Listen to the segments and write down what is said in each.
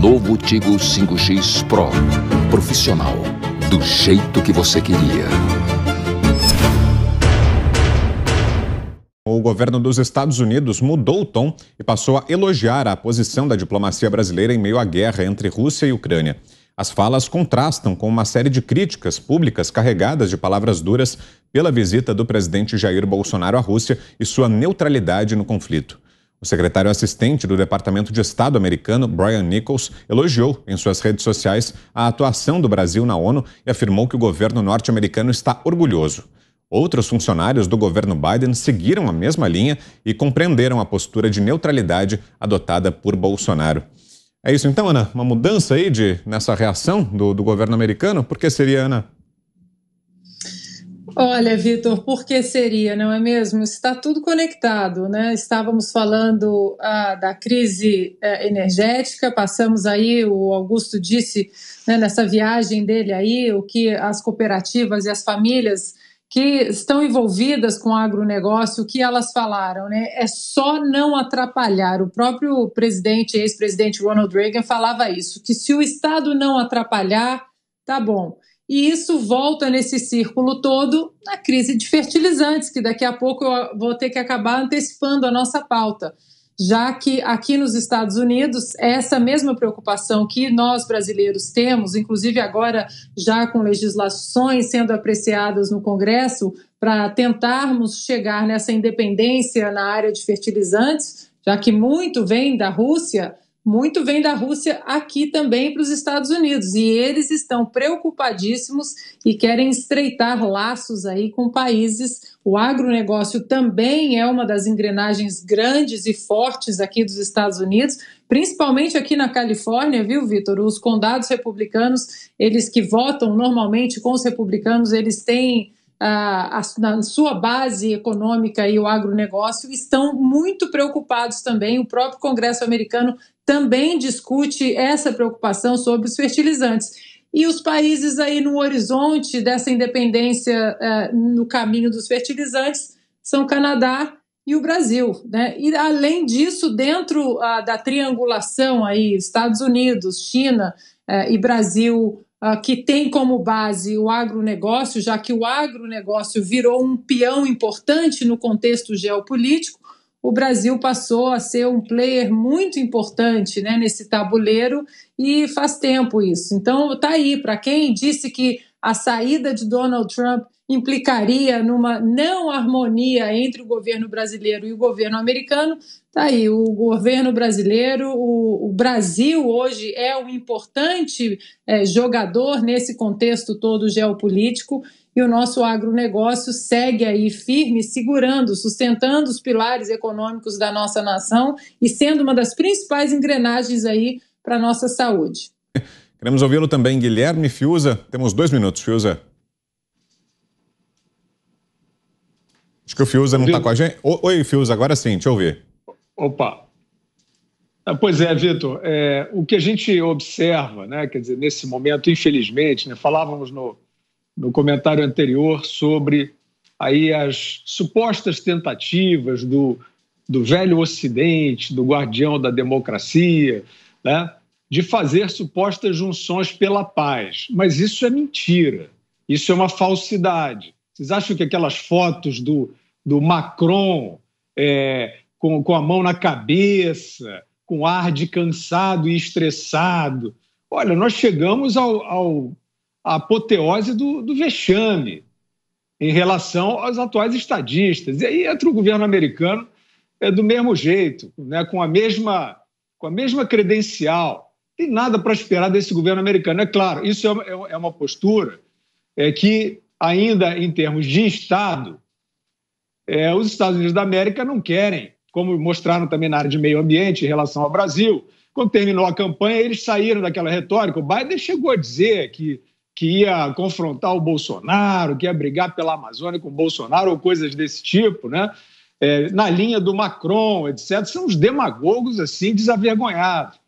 novo Tigo 5X Pro. Profissional. Do jeito que você queria. O governo dos Estados Unidos mudou o tom e passou a elogiar a posição da diplomacia brasileira em meio à guerra entre Rússia e Ucrânia. As falas contrastam com uma série de críticas públicas carregadas de palavras duras pela visita do presidente Jair Bolsonaro à Rússia e sua neutralidade no conflito. O secretário assistente do Departamento de Estado americano, Brian Nichols, elogiou em suas redes sociais a atuação do Brasil na ONU e afirmou que o governo norte-americano está orgulhoso. Outros funcionários do governo Biden seguiram a mesma linha e compreenderam a postura de neutralidade adotada por Bolsonaro. É isso então, Ana? Uma mudança aí de, nessa reação do, do governo americano? Por que seria, Ana? Olha, Vitor, por que seria, não é mesmo? Está tudo conectado, né? Estávamos falando ah, da crise eh, energética, passamos aí, o Augusto disse né, nessa viagem dele aí, o que as cooperativas e as famílias que estão envolvidas com o agronegócio, o que elas falaram, né? É só não atrapalhar. O próprio presidente, ex-presidente Ronald Reagan, falava isso, que se o Estado não atrapalhar, tá bom. E isso volta nesse círculo todo na crise de fertilizantes, que daqui a pouco eu vou ter que acabar antecipando a nossa pauta, já que aqui nos Estados Unidos, essa mesma preocupação que nós brasileiros temos, inclusive agora já com legislações sendo apreciadas no Congresso, para tentarmos chegar nessa independência na área de fertilizantes, já que muito vem da Rússia muito vem da Rússia aqui também para os Estados Unidos. E eles estão preocupadíssimos e querem estreitar laços aí com países. O agronegócio também é uma das engrenagens grandes e fortes aqui dos Estados Unidos, principalmente aqui na Califórnia, viu, Vitor? Os condados republicanos, eles que votam normalmente com os republicanos, eles têm a, na sua base econômica e o agronegócio estão muito preocupados também. O próprio Congresso americano também discute essa preocupação sobre os fertilizantes. E os países aí no horizonte dessa independência é, no caminho dos fertilizantes são o Canadá e o Brasil, né? E além disso, dentro da triangulação aí, Estados Unidos, China é, e Brasil ah, que tem como base o agronegócio, já que o agronegócio virou um peão importante no contexto geopolítico, o Brasil passou a ser um player muito importante né, nesse tabuleiro e faz tempo isso. Então, tá aí, para quem disse que a saída de Donald Trump implicaria numa não harmonia entre o governo brasileiro e o governo americano. Tá aí, o governo brasileiro, o, o Brasil hoje é um importante é, jogador nesse contexto todo geopolítico e o nosso agronegócio segue aí firme, segurando, sustentando os pilares econômicos da nossa nação e sendo uma das principais engrenagens aí para a nossa saúde. Queremos ouvi-lo também, Guilherme Fiuza. Temos dois minutos, Fiuza. Acho que o Fiuza não está com a gente. Oi, Fiuza, agora sim, deixa eu ouvir. Opa. Ah, pois é, Vitor, é, o que a gente observa, né, quer dizer, nesse momento, infelizmente, né, falávamos no, no comentário anterior sobre aí as supostas tentativas do, do velho Ocidente, do guardião da democracia, né, de fazer supostas junções pela paz. Mas isso é mentira, isso é uma falsidade. Vocês acham que aquelas fotos do, do Macron é, com, com a mão na cabeça, com ar de cansado e estressado. Olha, nós chegamos ao, ao à apoteose do, do vexame em relação aos atuais estadistas. E aí entra o governo americano é, do mesmo jeito, né, com, a mesma, com a mesma credencial. Tem nada para esperar desse governo americano. É claro, isso é, é, é uma postura é, que, ainda em termos de Estado, é, os Estados Unidos da América não querem, como mostraram também na área de meio ambiente em relação ao Brasil. Quando terminou a campanha, eles saíram daquela retórica. O Biden chegou a dizer que, que ia confrontar o Bolsonaro, que ia brigar pela Amazônia com o Bolsonaro ou coisas desse tipo, né? É, na linha do Macron, etc. São os demagogos assim desavergonhados.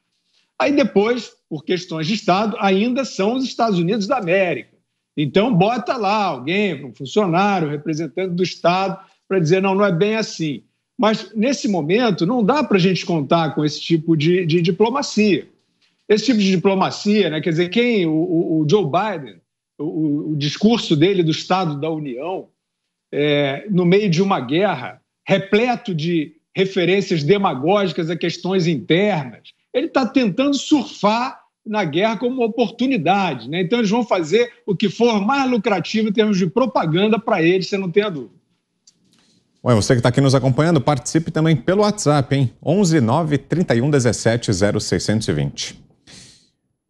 Aí depois, por questões de Estado, ainda são os Estados Unidos da América. Então bota lá alguém, um funcionário, representante do Estado, para dizer, não, não é bem assim. Mas, nesse momento, não dá para a gente contar com esse tipo de, de, diplomacia. Esse tipo de diplomacia, né, quer dizer, quem, o, o Joe Biden, o, o, discurso dele do Estado da União, é, no meio de uma guerra, repleto de referências demagógicas a questões internas, ele está tentando surfar na guerra como uma oportunidade. Né? Então, eles vão fazer o que for mais lucrativo em termos de propaganda para eles, você não tem a dúvida. Ué, você que está aqui nos acompanhando, participe também pelo WhatsApp, hein? 11 9 31 17 0620.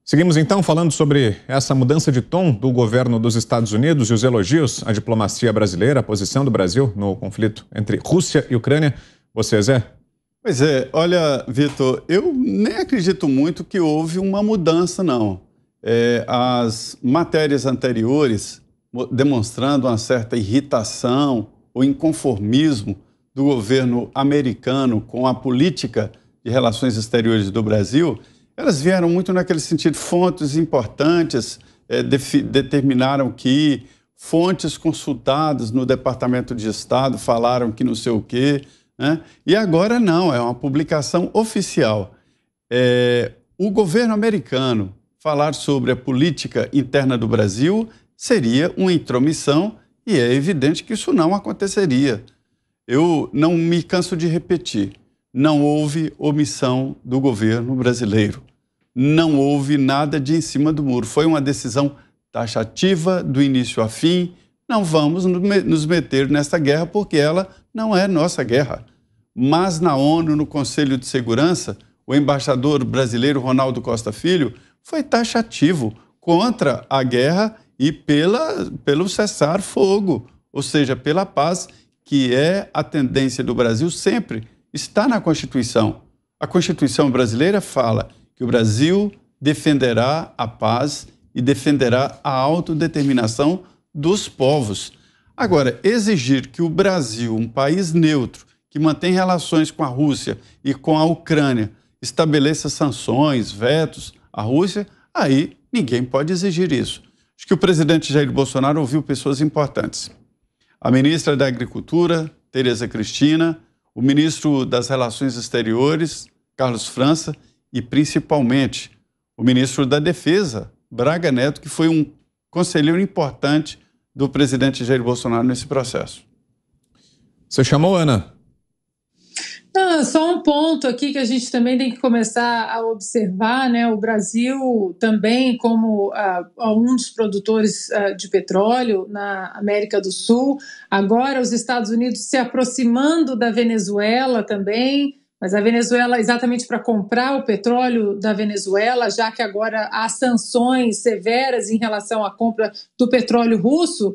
Seguimos então falando sobre essa mudança de tom do governo dos Estados Unidos e os elogios à diplomacia brasileira, a posição do Brasil no conflito entre Rússia e Ucrânia. Você, Zé? Pois é, olha, Vitor, eu nem acredito muito que houve uma mudança, não. É, as matérias anteriores demonstrando uma certa irritação o inconformismo do governo americano com a política de relações exteriores do Brasil, elas vieram muito naquele sentido. Fontes importantes é, determinaram que, fontes consultadas no Departamento de Estado falaram que não sei o quê. Né? E agora não, é uma publicação oficial. É, o governo americano falar sobre a política interna do Brasil seria uma intromissão e é evidente que isso não aconteceria. Eu não me canso de repetir: não houve omissão do governo brasileiro. Não houve nada de em cima do muro. Foi uma decisão taxativa do início a fim. Não vamos nos meter nesta guerra porque ela não é nossa guerra. Mas na ONU, no Conselho de Segurança, o embaixador brasileiro Ronaldo Costa Filho foi taxativo contra a guerra e pela, pelo cessar-fogo, ou seja, pela paz, que é a tendência do Brasil sempre, está na Constituição. A Constituição brasileira fala que o Brasil defenderá a paz e defenderá a autodeterminação dos povos. Agora, exigir que o Brasil, um país neutro, que mantém relações com a Rússia e com a Ucrânia, estabeleça sanções, vetos à Rússia, aí ninguém pode exigir isso. Acho que o presidente Jair Bolsonaro ouviu pessoas importantes. A ministra da Agricultura, Tereza Cristina, o ministro das Relações Exteriores, Carlos França, e principalmente o ministro da Defesa, Braga Neto, que foi um conselheiro importante do presidente Jair Bolsonaro nesse processo. Você chamou, Ana? Não, só um ponto aqui que a gente também tem que começar a observar, né? O Brasil também, como ah, um dos produtores ah, de petróleo na América do Sul, agora os Estados Unidos se aproximando da Venezuela também, mas a Venezuela exatamente para comprar o petróleo da Venezuela, já que agora há sanções severas em relação à compra do petróleo russo.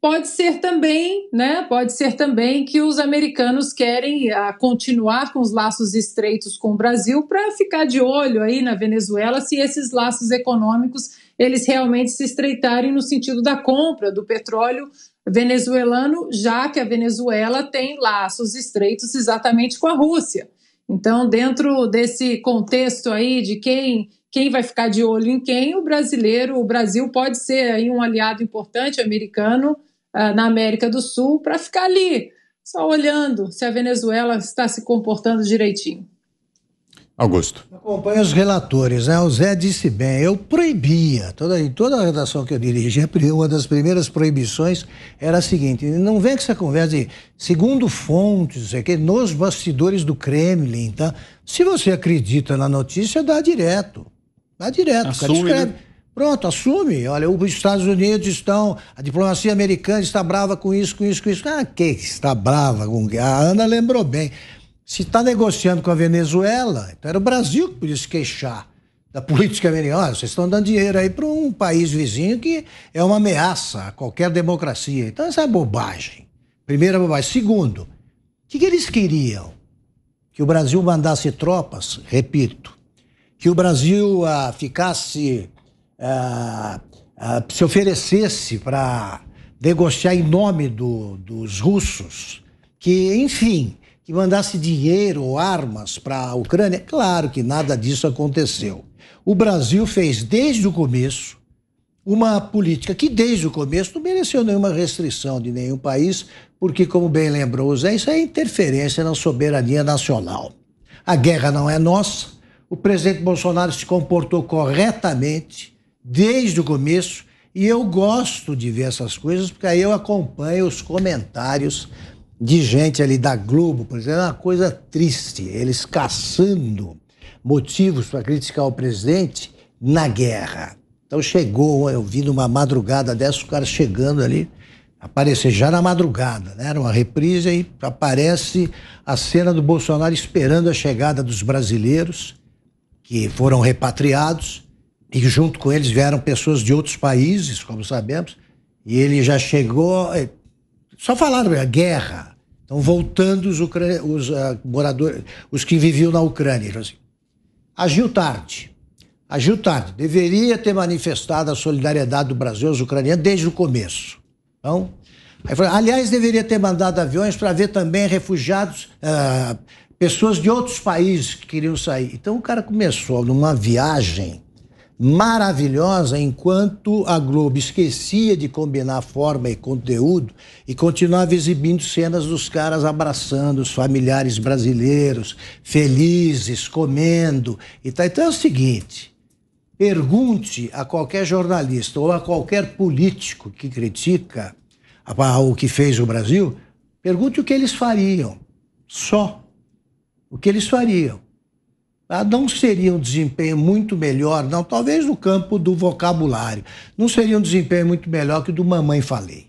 Pode ser também, né? Pode ser também que os americanos querem a, ah, continuar com os laços estreitos com o Brasil para ficar de olho aí na Venezuela se esses laços econômicos eles realmente se estreitarem no sentido da compra do petróleo venezuelano, já que a Venezuela tem laços estreitos exatamente com a Rússia. Então, dentro desse contexto aí de quem quem vai ficar de olho em quem, o brasileiro, o Brasil pode ser aí um aliado importante americano ah, na América do Sul para ficar ali, só olhando se a Venezuela está se comportando direitinho. Augusto. Acompanha os relatores, né? O Zé disse bem, eu proibia, toda, em toda a redação que eu dirigia, uma das primeiras proibições era a seguinte, não vem com essa conversa de, segundo fontes, é que nos bastidores do Kremlin, tá? Se você acredita na notícia, dá direto, dá direto, Assume, cara, né? escreve. Pronto, assume. Olha, os Estados Unidos estão, a diplomacia americana está brava com isso, com isso, com isso. Ah, que está brava com A Ana lembrou bem. Se está negociando com a Venezuela, então era o Brasil que podia se queixar da política americana. Vocês estão dando dinheiro aí para um país vizinho que é uma ameaça a qualquer democracia. Então, essa é bobagem. Primeira bobagem. Segundo, o que, que eles queriam? Que o Brasil mandasse tropas, repito, que o Brasil ah, ficasse ah, ah, se oferecesse para negociar em nome do, dos russos, que, enfim, que mandasse dinheiro ou armas para a Ucrânia. Claro que nada disso aconteceu. O Brasil fez desde o começo uma política que desde o começo não mereceu nenhuma restrição de nenhum país, porque, como bem lembrou o Zé, isso é interferência na soberania nacional. A guerra não é nossa. O presidente Bolsonaro se comportou corretamente desde o começo e eu gosto de ver essas coisas porque aí eu acompanho os comentários de gente ali da Globo, por exemplo, é uma coisa triste, eles caçando motivos para criticar o presidente na guerra. Então chegou, eu vi numa madrugada dessa, o cara chegando ali, aparecer já na madrugada, né? era uma reprise, aí aparece a cena do Bolsonaro esperando a chegada dos brasileiros que foram repatriados e junto com eles vieram pessoas de outros países, como sabemos, e ele já chegou. Eh, só falaram a é guerra. Então, voltando os, ucran... os uh, ah, moradores, os que viviam na Ucrânia. Assim. Agiu tarde. Agiu tarde. Deveria ter manifestado a solidariedade do Brasil aos ucranianos desde o começo. Então, aliás, deveria ter mandado aviões para ver também refugiados, uh, pessoas de outros países que queriam sair. Então, o cara começou numa viagem maravilhosa enquanto a Globo esquecia de combinar forma e conteúdo e continuava exibindo cenas dos caras abraçando os familiares brasileiros, felizes, comendo e tal. Então é o seguinte: pergunte a qualquer jornalista ou a qualquer político que critica o que fez o Brasil, pergunte o que eles fariam. Só. O que eles fariam. Ah, não seria um desempenho muito melhor, não, talvez no campo do vocabulário, não seria um desempenho muito melhor que o do Mamãe Falei.